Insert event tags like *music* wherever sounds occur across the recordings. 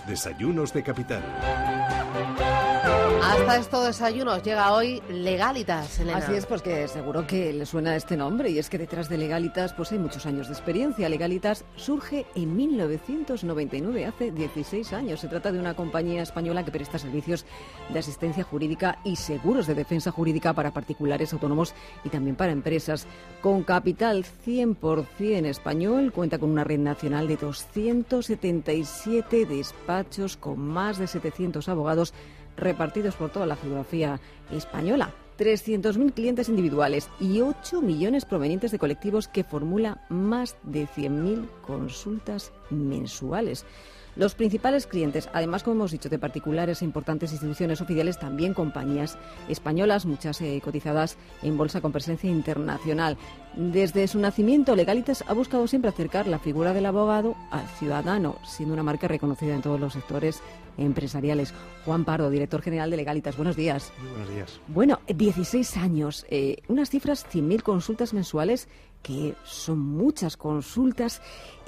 desayunos de capital. Hasta estos desayunos llega hoy Legalitas, Elena. Así es, porque pues seguro que le suena este nombre y es que detrás de Legalitas pues hay muchos años de experiencia. Legalitas surge en 1999, hace 16 años. Se trata de una compañía española que presta servicios de asistencia jurídica y seguros de defensa jurídica para particulares autónomos y también para empresas. Con capital 100% español, cuenta con una red nacional de 277 despachos con más de 700 abogados repartidos por toda la geografía española. 300.000 clientes individuales y 8 millones provenientes de colectivos que formula más de 100.000 consultas mensuales. Los principales clientes, además, como hemos dicho, de particulares e importantes instituciones oficiales, también compañías españolas, muchas eh, cotizadas en bolsa con presencia internacional. Desde su nacimiento, Legalitas ha buscado siempre acercar la figura del abogado al ciudadano, siendo una marca reconocida en todos los sectores empresariales. Juan Pardo, director general de Legalitas, buenos días. buenos días. Bueno, 16 eh, años, eh, unas cifras, 100.000 consultas mensuales, que son muchas consultas.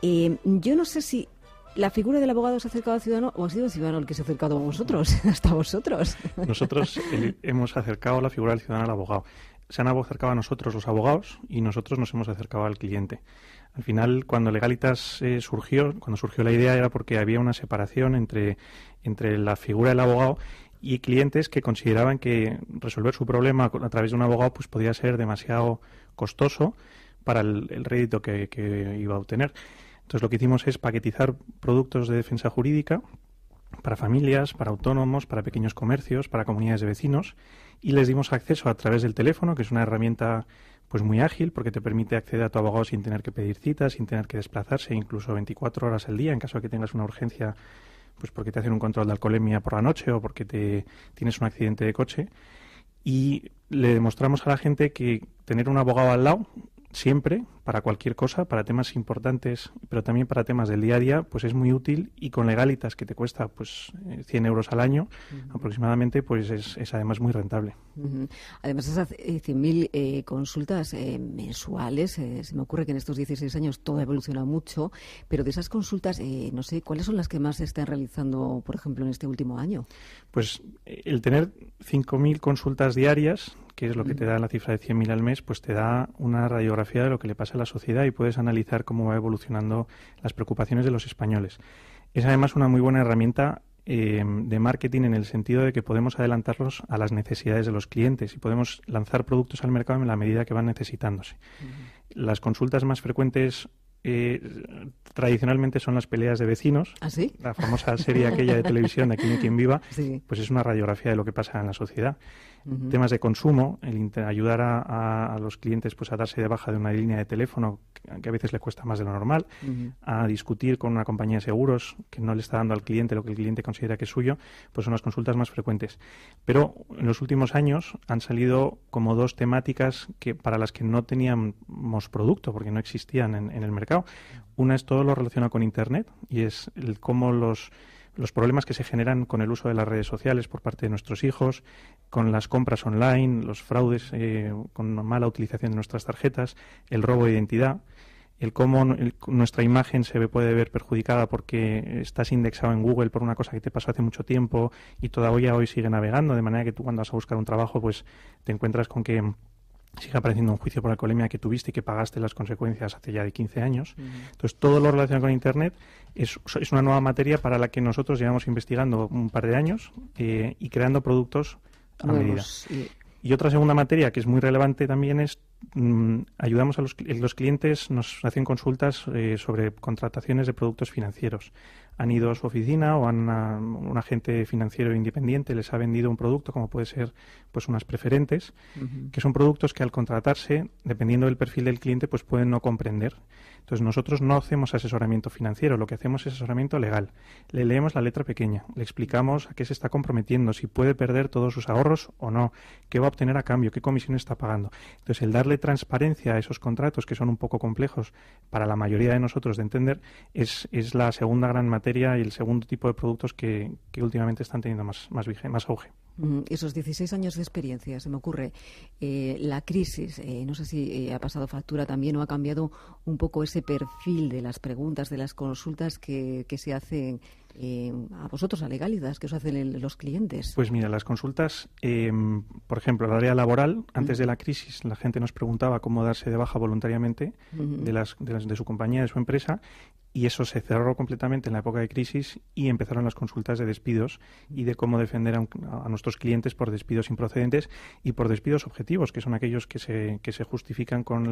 yo no sé si la figura del abogado se ha acercado al ciudadano o ha sido el ciudadano el que se ha acercado a vosotros, *laughs* hasta vosotros. Nosotros hemos acercado la figura del ciudadano al abogado. Se han acercado a nosotros los abogados y nosotros nos hemos acercado al cliente. Al final, cuando Legalitas eh, surgió, cuando surgió la idea era porque había una separación entre, entre la figura del abogado y clientes que consideraban que resolver su problema a través de un abogado pues podía ser demasiado costoso para el, rédito que iba a obtener. Entonces lo que hicimos es paquetizar productos de defensa jurídica para familias, para autónomos, para pequeños comercios, para comunidades de vecinos y les dimos acceso a través del teléfono, que es una herramienta pues muy ágil porque te permite acceder a tu abogado sin tener que pedir citas, sin tener que desplazarse, incluso 24 horas al día en caso de que tengas una urgencia, pues porque te hacen un control de alcoholemia por la noche o porque te tienes un accidente de coche y le demostramos a la gente que tener un abogado al lado siempre, para cualquier cosa, para temas importantes, pero también para temas del día a día, pues es muy útil y con legalitas que te cuesta pues 100 eh, euros al año aproximadamente, pues es, además muy rentable. Además, esas 100.000 eh, eh, consultas mensuales, se me ocurre que en estos 16 años todo ha evolucionado mucho, pero de esas consultas, no sé, ¿cuáles son las que más se están realizando, por ejemplo, en este último año? Pues el tener 5.000 consultas diarias que es lo que te mm. da la cifra de 100.000 al mes, pues te da una radiografía de lo que le pasa a la sociedad y puedes analizar cómo va evolucionando las preocupaciones de los españoles. Es además una muy buena herramienta eh, de marketing en el sentido de que podemos adelantarlos a las necesidades de los clientes y podemos lanzar productos al mercado en la medida que van necesitándose. Las consultas más frecuentes eh, tradicionalmente son las peleas de vecinos. así ¿Ah, La famosa serie aquella de televisión de Aquí quien viva, pues es una radiografía de lo que pasa en la sociedad temas de consumo, el ayudar a, los clientes pues a darse de baja de una línea de teléfono que, a veces le cuesta más de lo normal, a discutir con una compañía de seguros que no le está dando al cliente lo que el cliente considera que es suyo, pues son las consultas más frecuentes. Pero en los últimos años han salido como dos temáticas que para las que no teníamos producto porque no existían en, en el mercado. Una es todo lo relacionado con Internet y es el, cómo los los problemas que se generan con el uso de las redes sociales por parte de nuestros hijos, con las compras online, los fraudes eh, con mala utilización de nuestras tarjetas, el robo de identidad, el cómo nuestra imagen se puede ver perjudicada porque estás indexado en Google por una cosa que te pasó hace mucho tiempo y todavía hoy sigue navegando, de manera que tú cuando vas a buscar un trabajo pues te encuentras con que sigue apareciendo un juicio por la alcoholemia que tuviste y que pagaste las consecuencias hace ya de 15 años. Entonces, todo lo relacionado con Internet es, una nueva materia para la que nosotros llevamos investigando un par de años eh, y creando productos a medida. Y otra segunda materia que es muy relevante también es mm, ayudamos a los, clientes, nos hacen consultas eh, sobre contrataciones de productos financieros. Han ido a su oficina o han a, ah, un agente financiero independiente les ha vendido un producto, como puede ser pues unas preferentes, que son productos que al contratarse, dependiendo del perfil del cliente, pues pueden no comprender. Entonces nosotros no hacemos asesoramiento financiero, lo que hacemos es asesoramiento legal. Le leemos la letra pequeña, le explicamos a qué se está comprometiendo, si puede perder todos sus ahorros o no, qué va a obtener a cambio, qué comisión está pagando. Entonces el darle transparencia a esos contratos que son un poco complejos para la mayoría de nosotros de entender es, es la segunda gran materia y el segundo tipo de productos que, que últimamente están teniendo más, más, más auge. Mm, esos 16 años de experiencia, se me ocurre, eh, la crisis, eh, no sé si eh, ha pasado factura también o ha cambiado un poco ese perfil de las preguntas, de las consultas que, que se hacen a vosotros, a Legalidas, que os hacen los clientes. Pues mira, las consultas, em, por ejemplo, la área laboral, antes de la crisis la gente nos preguntaba cómo darse de baja voluntariamente de, las, de su compañía, de su empresa, y eso se cerró completamente en la época de crisis y empezaron las consultas de despidos y de cómo defender a, nuestros clientes por despidos improcedentes y por despidos objetivos, que son aquellos que se, que se justifican con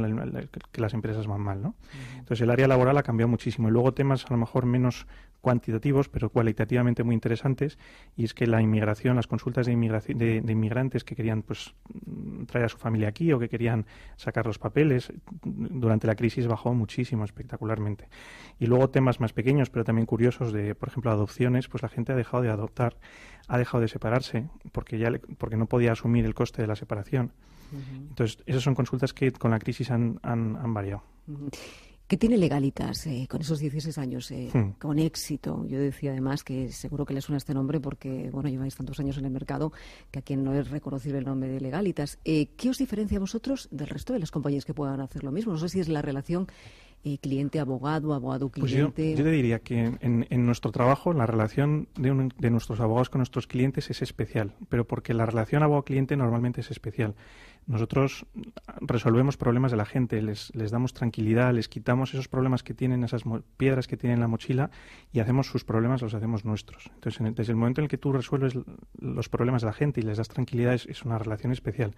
que las empresas van mal. Entonces el área laboral ha cambiado muchísimo y luego temas a lo mejor menos cuantitativos, pero cualitativamente muy interesantes, y es que la inmigración, las consultas de, inmigración, inmigrantes que querían pues, traer a su familia aquí o que querían sacar los papeles, durante la crisis bajó muchísimo, espectacularmente. Y luego temas más pequeños, pero también curiosos, de, por ejemplo, adopciones, pues la gente ha dejado de adoptar, ha dejado de separarse, porque, ya porque no podía asumir el coste de la separación. Entonces, esas son consultas que con la crisis han, variado. ¿Qué tiene Legalitas eh, con esos 16 años? Eh, hmm. Con éxito. Yo decía además que seguro que le suena este nombre porque, bueno, lleváis tantos años en el mercado que a quien no es reconocible el nombre de Legalitas. Eh, ¿Qué os diferencia a vosotros del resto de las compañías que puedan hacer lo mismo? No sé si es la relación y eh, cliente abogado, abogado pues cliente. yo, te diría que en, nuestro trabajo la relación de, de, nuestros abogados con nuestros clientes es especial, pero porque la relación abogado cliente normalmente es especial. Nosotros resolvemos problemas de la gente, les, damos tranquilidad, les quitamos esos problemas que tienen, esas piedras que tienen en la mochila y hacemos sus problemas, los hacemos nuestros. Entonces, desde el momento en el que tú resuelves los problemas de la gente y les das tranquilidad, es, una relación especial.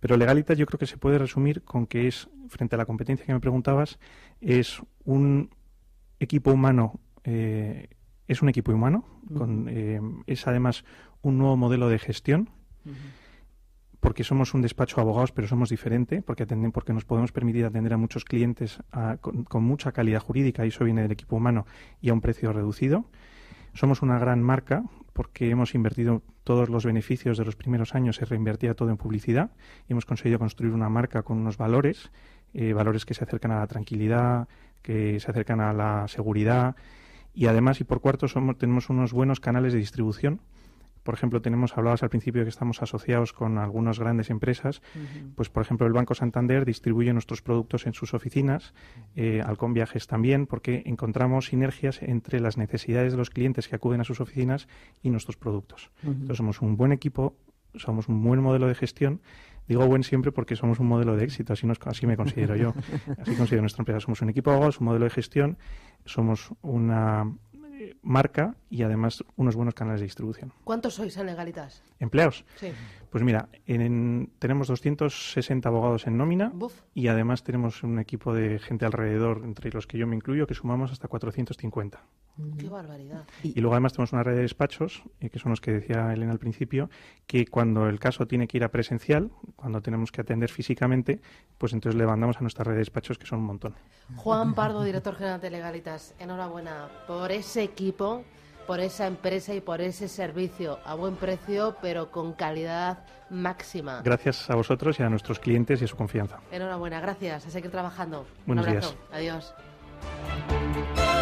Pero Legalitas yo creo que se puede resumir con que es, frente a la competencia que me preguntabas, es un equipo humano, eh, es un equipo humano, con, eh, es además un nuevo modelo de gestión porque somos un despacho de abogados, pero somos diferente, porque, atenden, porque nos podemos permitir atender a muchos clientes con, mucha calidad jurídica, y eso viene del equipo humano, y a un precio reducido. Somos una gran marca, porque hemos invertido todos los beneficios de los primeros años, se reinvertía todo en publicidad, y hemos conseguido construir una marca con unos valores, eh, valores que se acercan a la tranquilidad, que se acercan a la seguridad, y además, y por cuarto, tenemos unos buenos canales de distribución, por ejemplo, tenemos, hablabas al principio que estamos asociados con algunas grandes empresas, pues por ejemplo el Banco Santander distribuye nuestros productos en sus oficinas, eh, Alcón Viajes también, porque encontramos sinergias entre las necesidades de los clientes que acuden a sus oficinas y nuestros productos. Entonces somos un buen equipo, somos un buen modelo de gestión Digo buen siempre porque somos un modelo de éxito, así, me considero yo, *laughs* así considero nuestra empresa. Somos un equipo somos un modelo de gestión, somos una marca y además unos buenos canales de distribución. ¿Cuántos sois en Legalitas? ¿Empleados? Sí. Pues mira, en, tenemos 260 abogados en nómina y además tenemos un equipo de gente alrededor, entre los que yo me incluyo, que sumamos hasta 450. Qué barbaridad. Y, luego además tenemos una red de despachos, eh, que son los que decía Elena al principio, que cuando el caso tiene que ir a presencial, cuando tenemos que atender físicamente, pues entonces le mandamos a nuestra red de despachos, que son un montón. Juan Pardo, director general de Legalitas, enhorabuena por ese equipo, por esa empresa y por ese servicio a buen precio, pero con calidad máxima. Gracias a vosotros y a nuestros clientes y a su confianza. Enhorabuena, gracias. A seguir trabajando. Buenos un abrazo. Días. Adiós.